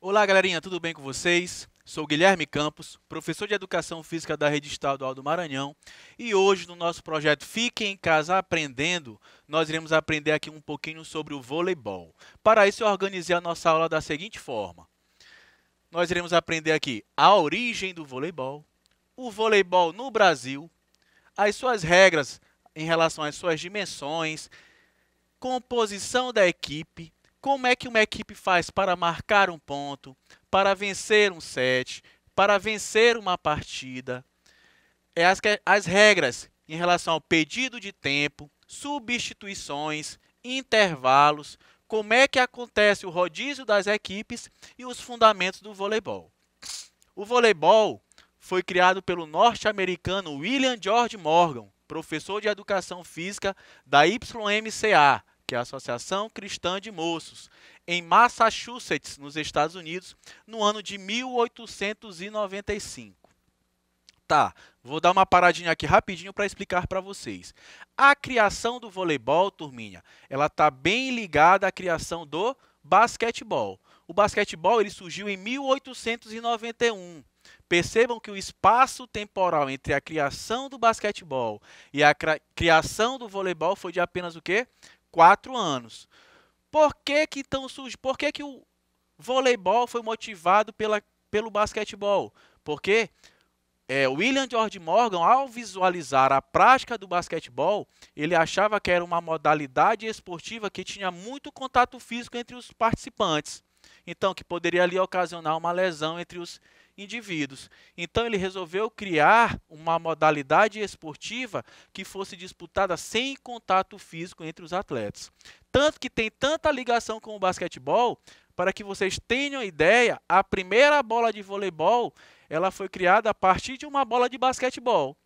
Olá, galerinha, tudo bem com vocês? Sou Guilherme Campos, professor de Educação Física da Rede Estadual do Maranhão, e hoje no nosso projeto Fique em Casa Aprendendo, nós iremos aprender aqui um pouquinho sobre o voleibol. Para isso, eu organizei a nossa aula da seguinte forma nós iremos aprender aqui a origem do voleibol, o voleibol no Brasil, as suas regras em relação às suas dimensões, composição da equipe, como é que uma equipe faz para marcar um ponto, para vencer um set, para vencer uma partida, é as, as regras em relação ao pedido de tempo, substituições, intervalos, como é que acontece o rodízio das equipes e os fundamentos do voleibol. O voleibol foi criado pelo norte-americano William George Morgan, professor de educação física da YMCA, que é a Associação Cristã de Moços, em Massachusetts, nos Estados Unidos, no ano de 1895. Tá, vou dar uma paradinha aqui rapidinho para explicar para vocês. A criação do voleibol, turminha, ela tá bem ligada à criação do basquetebol. O basquetebol ele surgiu em 1891. Percebam que o espaço temporal entre a criação do basquetebol e a criação do voleibol foi de apenas o quê? Quatro anos. Por que que então surge? Por que que o voleibol foi motivado pela, pelo basquetebol? Porque é, William George Morgan, ao visualizar a prática do basquetebol, ele achava que era uma modalidade esportiva que tinha muito contato físico entre os participantes, então que poderia ali ocasionar uma lesão entre os indivíduos. Então ele resolveu criar uma modalidade esportiva que fosse disputada sem contato físico entre os atletas. Tanto que tem tanta ligação com o basquetebol, para que vocês tenham ideia, a primeira bola de voleibol ela foi criada a partir de uma bola de basquetebol.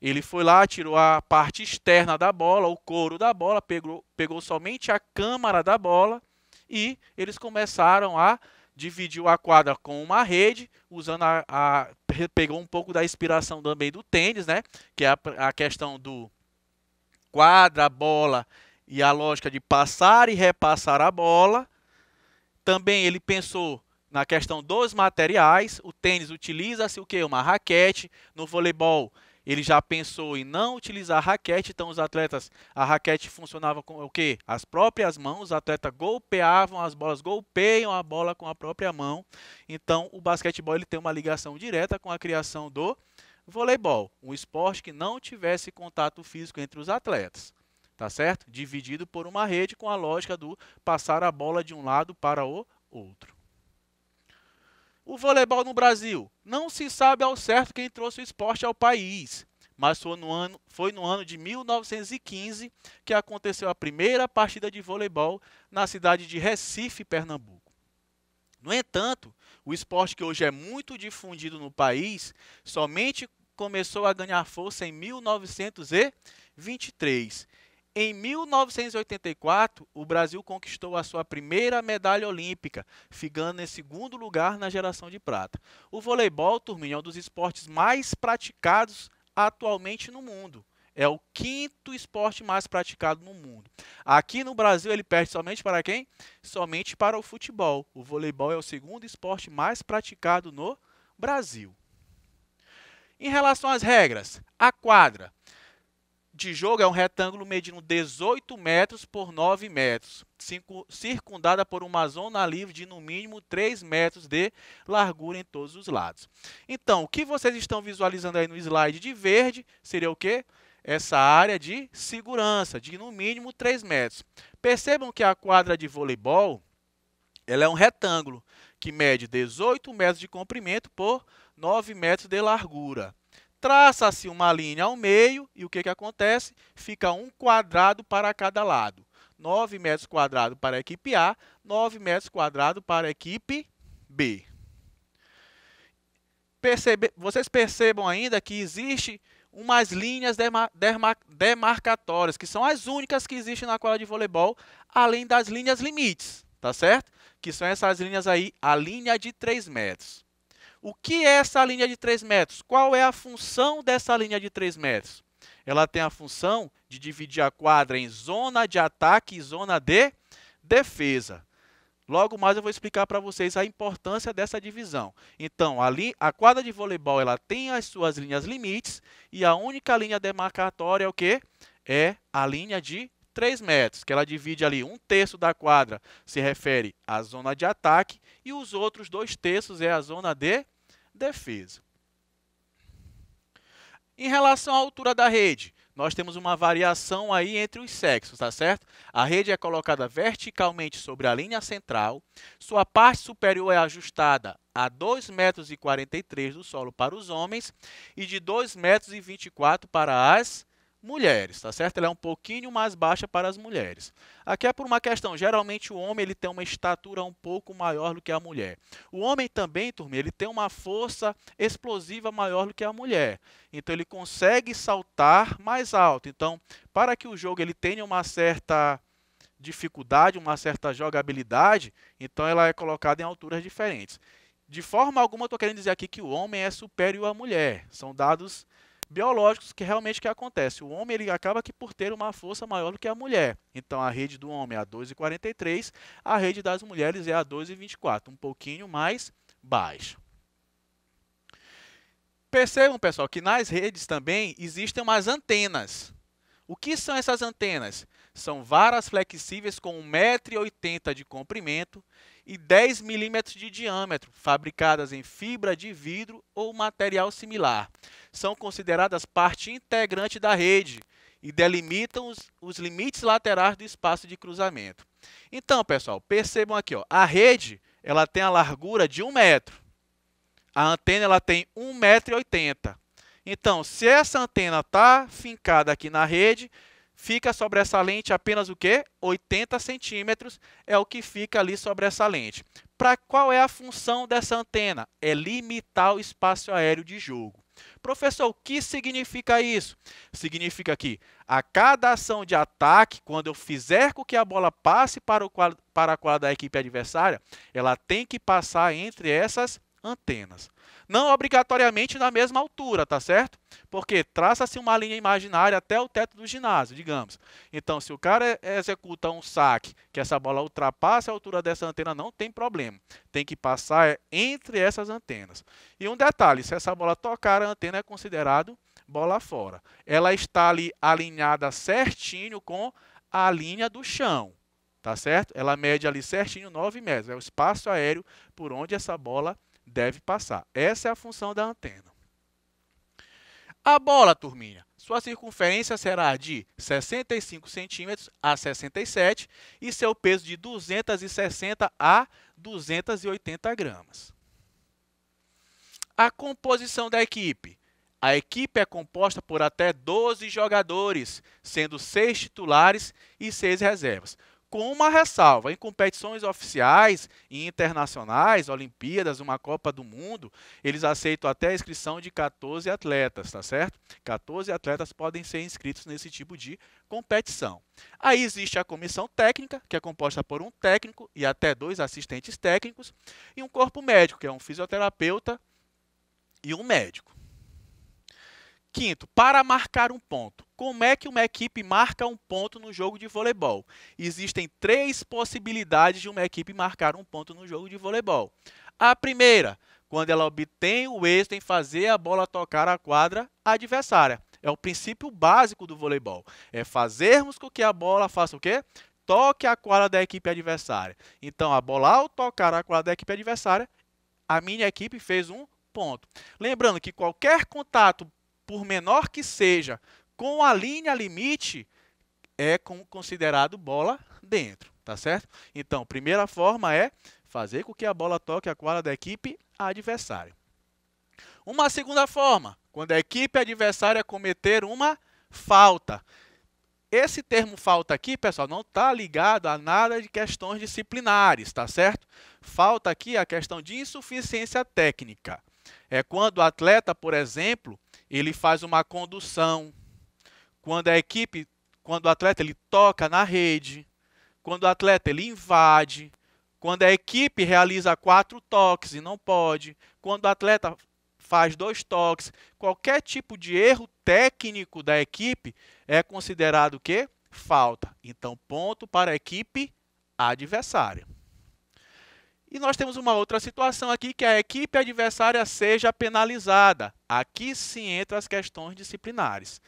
Ele foi lá, tirou a parte externa da bola, o couro da bola, pegou, pegou somente a câmara da bola e eles começaram a dividir a quadra com uma rede, usando a, a pegou um pouco da inspiração também do tênis, né? Que é a, a questão do quadra, bola e a lógica de passar e repassar a bola. Também ele pensou na questão dos materiais, o tênis utiliza-se o que? Uma raquete. No voleibol, ele já pensou em não utilizar raquete, então os atletas, a raquete funcionava com o que? As próprias mãos, os atletas golpeavam as bolas, golpeiam a bola com a própria mão. Então, o basquetebol ele tem uma ligação direta com a criação do voleibol, um esporte que não tivesse contato físico entre os atletas tá certo? Dividido por uma rede com a lógica do passar a bola de um lado para o outro. O voleibol no Brasil. Não se sabe ao certo quem trouxe o esporte ao país, mas foi no ano, foi no ano de 1915 que aconteceu a primeira partida de voleibol na cidade de Recife, Pernambuco. No entanto, o esporte que hoje é muito difundido no país somente começou a ganhar força em 1923 em 1984, o Brasil conquistou a sua primeira medalha olímpica, ficando em segundo lugar na geração de prata. O voleibol, turminha, é um dos esportes mais praticados atualmente no mundo. É o quinto esporte mais praticado no mundo. Aqui no Brasil ele perde somente para quem? Somente para o futebol. O voleibol é o segundo esporte mais praticado no Brasil. Em relação às regras, a quadra de jogo é um retângulo medindo 18 metros por 9 metros, circundada por uma zona livre de no mínimo 3 metros de largura em todos os lados. Então, o que vocês estão visualizando aí no slide de verde seria o quê? Essa área de segurança, de no mínimo 3 metros. Percebam que a quadra de voleibol ela é um retângulo que mede 18 metros de comprimento por 9 metros de largura. Traça-se uma linha ao meio e o que, que acontece? Fica um quadrado para cada lado. 9 metros quadrados para a equipe A, 9 metros quadrados para a equipe B. Percebe, vocês percebam ainda que existe umas linhas derma, derma, demarcatórias, que são as únicas que existem na quadra de voleibol, além das linhas limites, tá certo? Que são essas linhas aí, a linha de 3 metros. O que é essa linha de 3 metros? Qual é a função dessa linha de 3 metros? Ela tem a função de dividir a quadra em zona de ataque e zona de defesa. Logo mais eu vou explicar para vocês a importância dessa divisão. Então, ali a quadra de voleibol ela tem as suas linhas limites e a única linha demarcatória é o quê? É a linha de 3 metros, que ela divide ali um terço da quadra se refere à zona de ataque e os outros dois terços é a zona de defesa. Em relação à altura da rede, nós temos uma variação aí entre os sexos, tá certo? A rede é colocada verticalmente sobre a linha central, sua parte superior é ajustada a 2,43 metros do solo para os homens e de 2,24 metros para as mulheres mulheres, tá certo? Ela é um pouquinho mais baixa para as mulheres. Aqui é por uma questão, geralmente o homem ele tem uma estatura um pouco maior do que a mulher. O homem também, turma, ele tem uma força explosiva maior do que a mulher. Então ele consegue saltar mais alto. Então, para que o jogo ele tenha uma certa dificuldade, uma certa jogabilidade, então ela é colocada em alturas diferentes. De forma alguma, eu estou querendo dizer aqui que o homem é superior à mulher. São dados biológicos que realmente que acontece. O homem ele acaba que por ter uma força maior do que a mulher. Então a rede do homem é a 2,43, a rede das mulheres é a 2,24, um pouquinho mais baixa. Percebam, pessoal, que nas redes também existem umas antenas. O que são essas antenas? São varas flexíveis com 1,80m de comprimento e 10 milímetros de diâmetro, fabricadas em fibra de vidro ou material similar. São consideradas parte integrante da rede e delimitam os, os limites laterais do espaço de cruzamento. Então, pessoal, percebam aqui, ó, a rede ela tem a largura de 1 metro. A antena ela tem 1,80 m. Então, se essa antena está fincada aqui na rede, fica sobre essa lente apenas o quê? 80 centímetros é o que fica ali sobre essa lente. Para qual é a função dessa antena? É limitar o espaço aéreo de jogo. Professor, o que significa isso? Significa que a cada ação de ataque, quando eu fizer com que a bola passe para, o quadro, para a quadra da equipe adversária, ela tem que passar entre essas antenas. Não obrigatoriamente na mesma altura, tá certo? Porque traça-se uma linha imaginária até o teto do ginásio, digamos. Então, se o cara é, executa um saque que essa bola ultrapassa a altura dessa antena, não tem problema. Tem que passar entre essas antenas. E um detalhe, se essa bola tocar a antena, é considerado bola fora. Ela está ali alinhada certinho com a linha do chão, tá certo? Ela mede ali certinho 9 metros, é o espaço aéreo por onde essa bola deve passar. Essa é a função da antena. A bola, turminha, sua circunferência será de 65 centímetros a 67 e seu peso de 260 a 280 gramas. A composição da equipe. A equipe é composta por até 12 jogadores, sendo 6 titulares e 6 reservas com uma ressalva. Em competições oficiais e internacionais, Olimpíadas, uma Copa do Mundo, eles aceitam até a inscrição de 14 atletas, tá certo? 14 atletas podem ser inscritos nesse tipo de competição. Aí existe a comissão técnica, que é composta por um técnico e até dois assistentes técnicos, e um corpo médico, que é um fisioterapeuta e um médico. Quinto, para marcar um ponto. Como é que uma equipe marca um ponto no jogo de voleibol? Existem três possibilidades de uma equipe marcar um ponto no jogo de voleibol. A primeira, quando ela obtém o êxito em fazer a bola tocar a quadra adversária. É o princípio básico do voleibol. É fazermos com que a bola faça o quê? Toque a quadra da equipe adversária. Então, a bola ao tocar a quadra da equipe adversária, a minha equipe fez um ponto. Lembrando que qualquer contato por menor que seja, com a linha limite, é considerado bola dentro, tá certo? Então, primeira forma é fazer com que a bola toque a quadra da equipe adversária. Uma segunda forma, quando a equipe adversária cometer uma falta. Esse termo falta aqui, pessoal, não está ligado a nada de questões disciplinares, tá certo? Falta aqui a questão de insuficiência técnica. É quando o atleta, por exemplo, ele faz uma condução. Quando a equipe, quando o atleta ele toca na rede, quando o atleta ele invade, quando a equipe realiza quatro toques e não pode, quando o atleta faz dois toques, qualquer tipo de erro técnico da equipe é considerado quê? falta. Então ponto para a equipe adversária. E nós temos uma outra situação aqui que a equipe adversária seja penalizada. Aqui sim entra as questões disciplinares.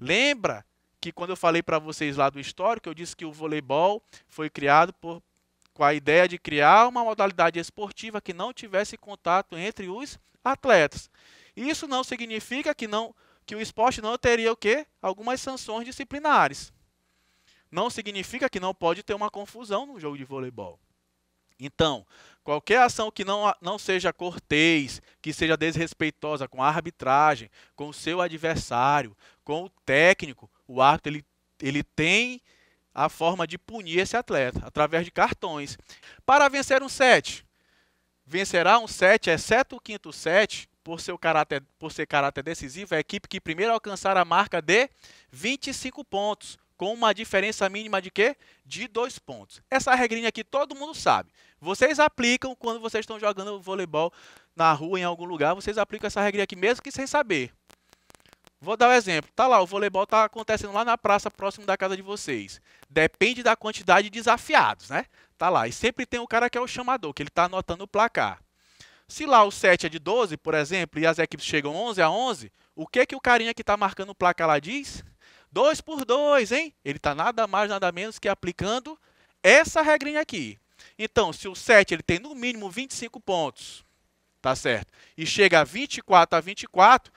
Lembra que quando eu falei para vocês lá do histórico, eu disse que o voleibol foi criado por, com a ideia de criar uma modalidade esportiva que não tivesse contato entre os atletas. Isso não significa que não que o esporte não teria o quê? Algumas sanções disciplinares. Não significa que não pode ter uma confusão no jogo de voleibol. Então, qualquer ação que não, não seja cortês, que seja desrespeitosa com a arbitragem, com o seu adversário, com o técnico, o árbitro ele, ele tem a forma de punir esse atleta através de cartões. Para vencer um set, vencerá um set, exceto o quinto set, por, seu caráter, por ser caráter decisivo, é a equipe que primeiro alcançar a marca de 25 pontos, com uma diferença mínima de quê? De dois pontos. Essa regrinha aqui todo mundo sabe. Vocês aplicam quando vocês estão jogando voleibol na rua, em algum lugar, vocês aplicam essa regra aqui mesmo que sem saber. Vou dar um exemplo. Tá lá, o voleibol tá acontecendo lá na praça próximo da casa de vocês. Depende da quantidade de desafiados, né? Tá lá. E sempre tem um cara que é o chamador, que ele tá anotando o placar. Se lá o 7 é de 12, por exemplo, e as equipes chegam 11 a 11, o que que o carinha que tá marcando o placar lá diz? 2 por 2, hein? Ele tá nada mais, nada menos que aplicando essa regrinha aqui. Então, se o 7 ele tem no mínimo 25 pontos, tá certo? E chega a 24 a 24,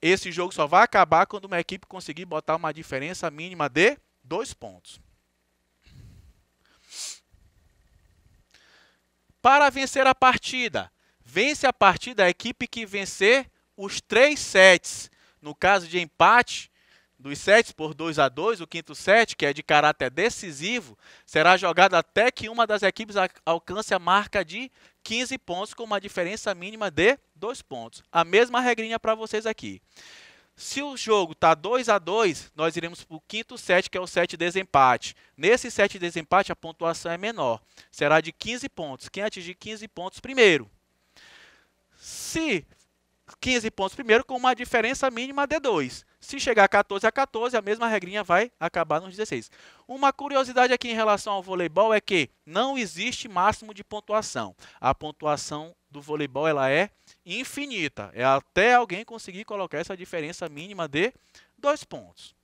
esse jogo só vai acabar quando uma equipe conseguir botar uma diferença mínima de 2 pontos. Para vencer a partida, vence a partida a equipe que vencer os três sets. No caso de empate, dos sets por 2 a 2 o quinto set, que é de caráter decisivo, será jogado até que uma das equipes alcance a marca de 15 pontos com uma diferença mínima de 2 pontos. A mesma regrinha para vocês aqui. Se o jogo está 2 a 2 nós iremos para o quinto set, que é o set desempate. Nesse set desempate, a pontuação é menor. Será de 15 pontos. Quem atingir 15 pontos primeiro. Se 15 pontos primeiro, com uma diferença mínima de 2. Se chegar a 14 a 14, a mesma regrinha vai acabar nos 16. Uma curiosidade aqui em relação ao voleibol é que não existe máximo de pontuação. A pontuação do voleibol ela é infinita. É até alguém conseguir colocar essa diferença mínima de dois pontos.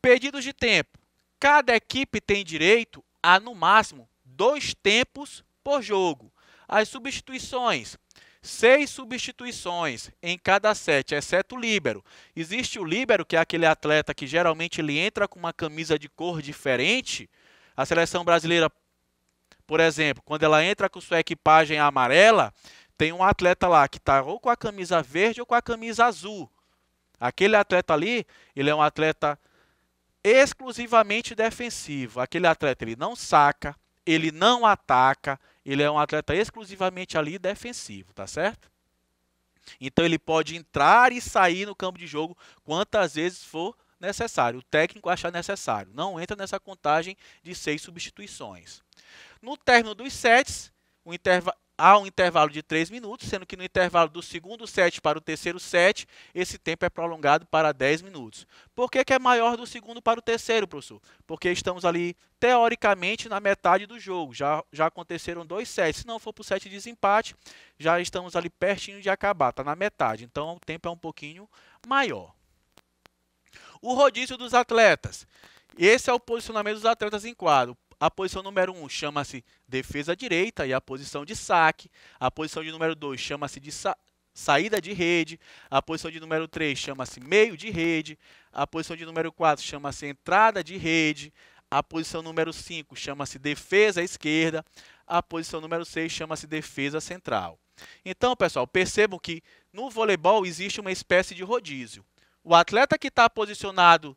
Pedidos de tempo. Cada equipe tem direito a, no máximo, dois tempos por jogo. As substituições seis substituições em cada sete, exceto o líbero. Existe o líbero, que é aquele atleta que geralmente ele entra com uma camisa de cor diferente. A seleção brasileira, por exemplo, quando ela entra com sua equipagem amarela, tem um atleta lá que está ou com a camisa verde ou com a camisa azul. Aquele atleta ali, ele é um atleta exclusivamente defensivo. Aquele atleta ele não saca, ele não ataca, ele é um atleta exclusivamente ali defensivo, tá certo? Então ele pode entrar e sair no campo de jogo quantas vezes for necessário, o técnico achar necessário. Não entra nessa contagem de seis substituições. No término dos sets, o, intervalo há um intervalo de 3 minutos, sendo que no intervalo do segundo set para o terceiro set, esse tempo é prolongado para 10 minutos. Por que, que é maior do segundo para o terceiro, professor? Porque estamos ali, teoricamente, na metade do jogo. Já, já aconteceram dois sets. Se não for para o set de desempate, já estamos ali pertinho de acabar, está na metade. Então, o tempo é um pouquinho maior. O rodízio dos atletas. Esse é o posicionamento dos atletas em quadro. A posição número 1 um chama-se defesa direita e a posição de saque. A posição de número 2 chama-se de sa saída de rede. A posição de número 3 chama-se meio de rede. A posição de número 4 chama-se entrada de rede. A posição número 5 chama-se defesa esquerda. A posição número 6 chama-se defesa central. Então, pessoal, percebam que no voleibol existe uma espécie de rodízio. O atleta que está posicionado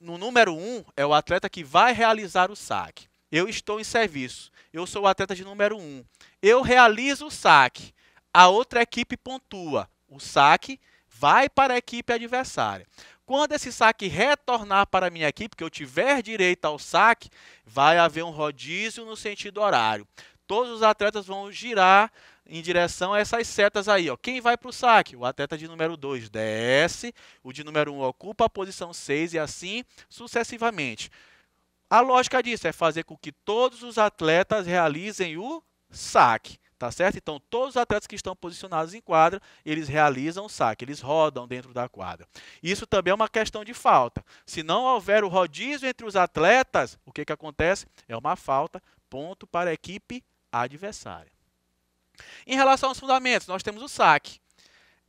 no número um é o atleta que vai realizar o saque. Eu estou em serviço. Eu sou o atleta de número um. Eu realizo o saque. A outra equipe pontua. O saque vai para a equipe adversária. Quando esse saque retornar para a minha equipe, que eu tiver direito ao saque, vai haver um rodízio no sentido horário. Todos os atletas vão girar em direção a essas setas aí. Ó. Quem vai para o saque? O atleta de número 2 desce, o de número 1 um ocupa a posição 6 e assim sucessivamente. A lógica disso é fazer com que todos os atletas realizem o saque. Tá certo? Então, todos os atletas que estão posicionados em quadra, eles realizam o saque, eles rodam dentro da quadra. Isso também é uma questão de falta. Se não houver o rodízio entre os atletas, o que, que acontece? É uma falta, ponto para a equipe adversária. Em relação aos fundamentos, nós temos o saque.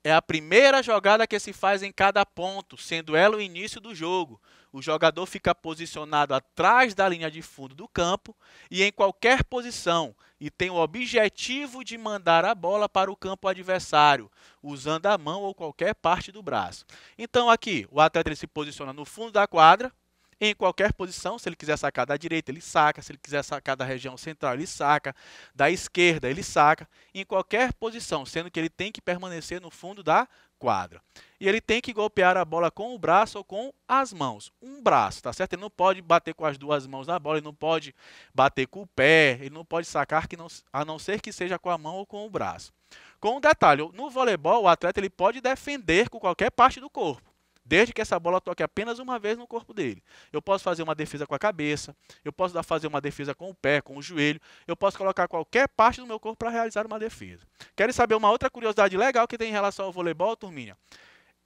É a primeira jogada que se faz em cada ponto, sendo ela o início do jogo. O jogador fica posicionado atrás da linha de fundo do campo e em qualquer posição e tem o objetivo de mandar a bola para o campo adversário, usando a mão ou qualquer parte do braço. Então aqui, o atleta se posiciona no fundo da quadra, em qualquer posição. Se ele quiser sacar da direita, ele saca. Se ele quiser sacar da região central, ele saca. Da esquerda, ele saca. Em qualquer posição, sendo que ele tem que permanecer no fundo da quadra. E ele tem que golpear a bola com o braço ou com as mãos. Um braço, tá certo? Ele não pode bater com as duas mãos na bola, ele não pode bater com o pé, ele não pode sacar que não, a não ser que seja com a mão ou com o braço. Com um detalhe, no voleibol o atleta ele pode defender com qualquer parte do corpo desde que essa bola toque apenas uma vez no corpo dele. Eu posso fazer uma defesa com a cabeça, eu posso fazer uma defesa com o pé, com o joelho, eu posso colocar qualquer parte do meu corpo para realizar uma defesa. Querem saber uma outra curiosidade legal que tem em relação ao voleibol, turminha?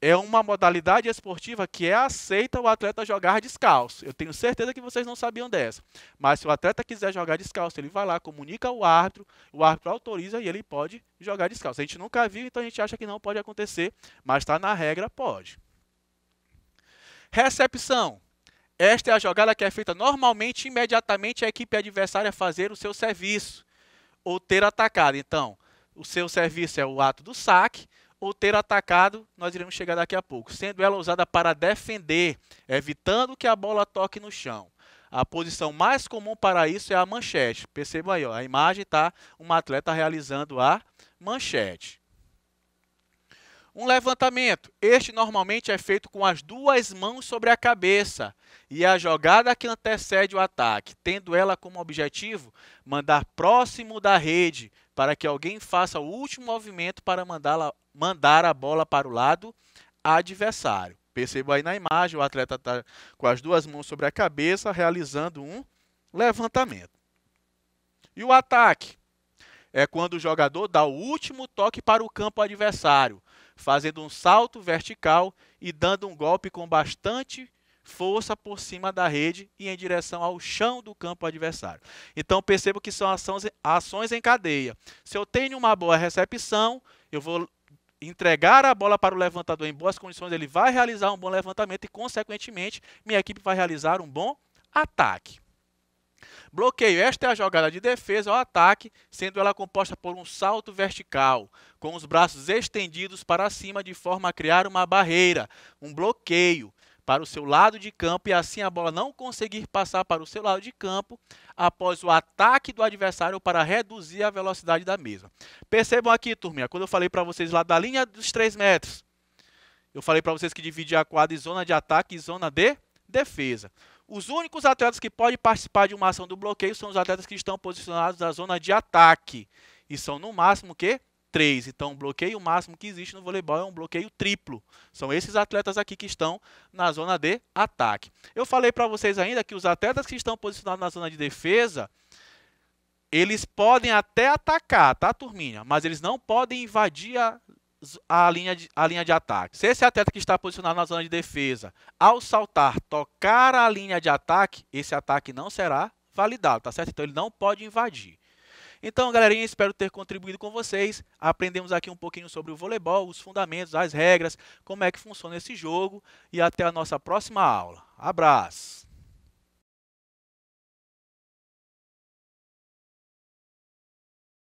é uma modalidade esportiva que é aceita o atleta jogar descalço. Eu tenho certeza que vocês não sabiam dessa. Mas se o atleta quiser jogar descalço, ele vai lá, comunica ao árbitro, o árbitro autoriza e ele pode jogar descalço. A gente nunca viu, então a gente acha que não pode acontecer, mas está na regra, pode. Recepção. Esta é a jogada que é feita normalmente imediatamente a equipe adversária fazer o seu serviço ou ter atacado. Então, o seu serviço é o ato do saque ou ter atacado, nós iremos chegar daqui a pouco, sendo ela usada para defender, evitando que a bola toque no chão. A posição mais comum para isso é a manchete. Perceba aí, ó, a imagem está um atleta realizando a manchete. Um levantamento. Este normalmente é feito com as duas mãos sobre a cabeça e a jogada que antecede o ataque, tendo ela como objetivo mandar próximo da rede para que alguém faça o último movimento para mandar a bola para o lado adversário. Percebo aí na imagem, o atleta está com as duas mãos sobre a cabeça, realizando um levantamento. E o ataque é quando o jogador dá o último toque para o campo adversário, fazendo um salto vertical e dando um golpe com bastante força por cima da rede e em direção ao chão do campo adversário. Então percebo que são ações, ações em cadeia. Se eu tenho uma boa recepção, eu vou entregar a bola para o levantador em boas condições, ele vai realizar um bom levantamento e, consequentemente, minha equipe vai realizar um bom ataque. Bloqueio. Esta é a jogada de defesa ao ataque, sendo ela composta por um salto vertical, com os braços estendidos para cima de forma a criar uma barreira, um bloqueio para o seu lado de campo e assim a bola não conseguir passar para o seu lado de campo após o ataque do adversário para reduzir a velocidade da mesma. Percebam aqui, turminha, quando eu falei para vocês lá da linha dos 3 metros, eu falei para vocês que dividia a quadra em zona de ataque e zona de defesa. Os únicos atletas que podem participar de uma ação do bloqueio são os atletas que estão posicionados na zona de ataque. E são no máximo que três. Então, o bloqueio máximo que existe no voleibol é um bloqueio triplo. São esses atletas aqui que estão na zona de ataque. Eu falei para vocês ainda que os atletas que estão posicionados na zona de defesa, eles podem até atacar, tá, turminha? Mas eles não podem invadir a a linha, de, a linha de ataque. Se esse atleta que está posicionado na zona de defesa, ao saltar, tocar a linha de ataque, esse ataque não será validado, tá certo? Então ele não pode invadir. Então, galerinha, espero ter contribuído com vocês. Aprendemos aqui um pouquinho sobre o voleibol, os fundamentos, as regras, como é que funciona esse jogo e até a nossa próxima aula. Abraço!